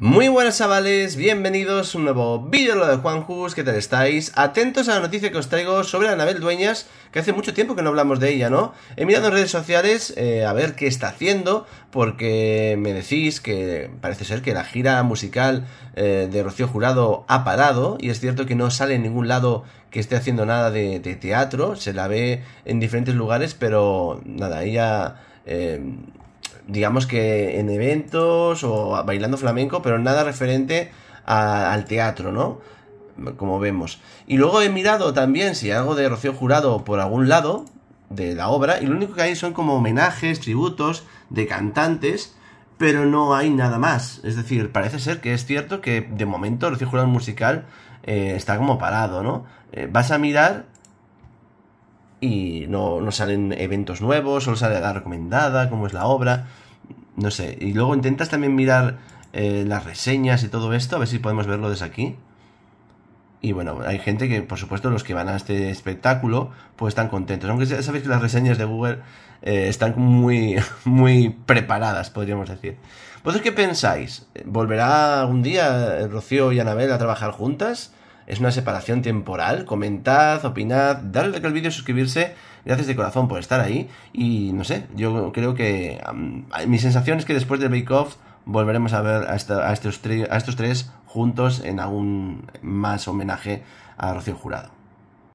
Muy buenas chavales, bienvenidos a un nuevo vídeo de lo de Juanjus, ¿qué tal estáis? Atentos a la noticia que os traigo sobre Anabel Dueñas, que hace mucho tiempo que no hablamos de ella, ¿no? He mirado en redes sociales eh, a ver qué está haciendo, porque me decís que parece ser que la gira musical eh, de Rocío Jurado ha parado, y es cierto que no sale en ningún lado que esté haciendo nada de, teatro, se la ve en diferentes lugares, pero nada, ella... Eh, digamos que en eventos o bailando flamenco, pero nada referente al teatro, ¿no? Como vemos. Y luego he mirado también si algo de Rocío Jurado por algún lado de la obra, y lo único que hay son como homenajes, tributos de cantantes, pero no hay nada más. Es decir, parece ser que es cierto que de momento Rocío Jurado musical eh, está como parado, ¿no? Eh, vas a mirar y no, salen eventos nuevos, solo sale la recomendada, cómo es la obra, no sé. Y luego intentas también mirar eh, las reseñas y todo esto, a ver si podemos verlo desde aquí. Y bueno, hay gente que, por supuesto, los que van a este espectáculo, pues están contentos. Aunque ya sabéis que las reseñas de Google eh, están muy, muy preparadas, podríamos decir. ¿Vosotros qué pensáis? ¿Volverá algún día eh, Rocío y Anabel a trabajar juntas? ¿Es una separación temporal? Comentad, opinad, darle like al vídeo, suscribirse. Gracias de corazón por estar ahí. Y no sé, yo creo que mi sensación es que después del Bake Off volveremos a ver a, estos, a estos tres juntos en algún más homenaje a Rocío Jurado.